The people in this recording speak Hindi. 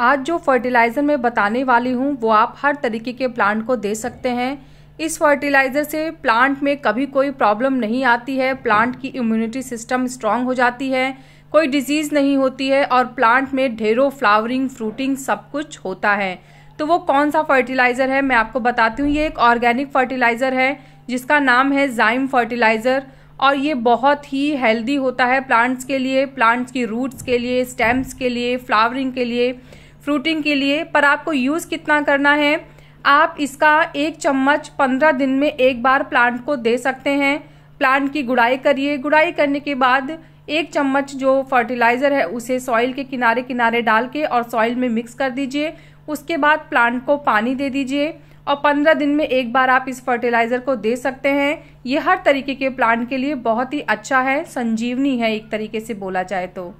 आज जो फर्टिलाइज़र मैं बताने वाली हूँ वो आप हर तरीके के प्लांट को दे सकते हैं इस फर्टिलाइज़र से प्लांट में कभी कोई प्रॉब्लम नहीं आती है प्लांट की इम्यूनिटी सिस्टम स्ट्रांग हो जाती है कोई डिजीज़ नहीं होती है और प्लांट में ढेरों फ्लावरिंग फ्रूटिंग सब कुछ होता है तो वो कौन सा फर्टिलाइज़र है मैं आपको बताती हूँ ये एक ऑर्गेनिक फर्टिलाइज़र है जिसका नाम है जाइम फर्टिलाइज़र और ये बहुत ही हेल्दी होता है प्लांट्स के लिए प्लांट्स की रूट्स के लिए स्टेम्स के लिए फ्लावरिंग के लिए फ्रूटिंग के लिए पर आपको यूज़ कितना करना है आप इसका एक चम्मच पंद्रह दिन में एक बार प्लांट को दे सकते हैं प्लांट की गुड़ाई करिए गुड़ाई करने के बाद एक चम्मच जो फर्टिलाइज़र है उसे सॉइल के किनारे किनारे डाल के और सॉइल में मिक्स कर दीजिए उसके बाद प्लांट को पानी दे दीजिए और पंद्रह दिन में एक बार आप इस फर्टिलाइज़र को दे सकते हैं ये हर तरीके के प्लांट के लिए बहुत ही अच्छा है संजीवनी है एक तरीके से बोला जाए तो